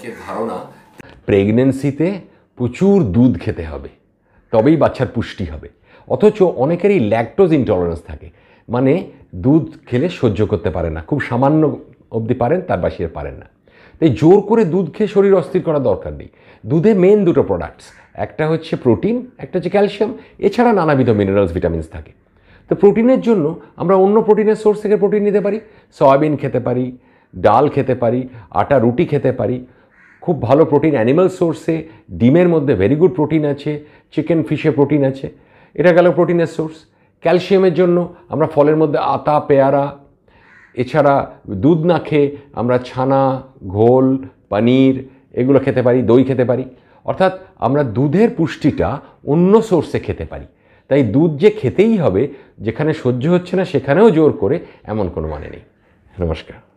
অনেকের ধারণা প্রেগনেন্সিতে প্রচুর দুধ খেতে হবে তবেই বাচ্চার পুষ্টি হবে অথচ অনেকেরই ল্যাকটোজ ইনটলারেন্স থাকে মানে দুধ খেলে সহ্য করতে পারে না খুব সামান্য অবধি পারেন তার বাসিয়ে পারেন না তাই জোর করে দুধ খেয়ে শরীর অস্থির করা দরকার নেই দুধে মেন দুটো প্রোডাক্টস একটা হচ্ছে প্রোটিন একটা হচ্ছে ক্যালসিয়াম এছাড়া নানাবিধ মিনারেলস ভিটামিনস থাকে তো প্রোটিনের জন্য আমরা অন্য প্রোটিনের সোর্স থেকে প্রোটিন নিতে পারি সয়াবিন খেতে পারি ডাল খেতে পারি আটা রুটি খেতে পারি খুব ভালো প্রোটিন অ্যানিমাল সোর্সে ডিমের মধ্যে ভেরি গুড প্রোটিন আছে চিকেন ফিশে প্রোটিন আছে এটা গেল প্রোটিনের সোর্স ক্যালসিয়ামের জন্য আমরা ফলের মধ্যে আতা পেয়ারা এছাড়া দুধ না খেয়ে আমরা ছানা ঘোল পানির এগুলো খেতে পারি দই খেতে পারি অর্থাৎ আমরা দুধের পুষ্টিটা অন্য সোর্সে খেতে পারি তাই দুধ যে খেতেই হবে যেখানে সহ্য হচ্ছে না সেখানেও জোর করে এমন কোনো মানে নেই নমস্কার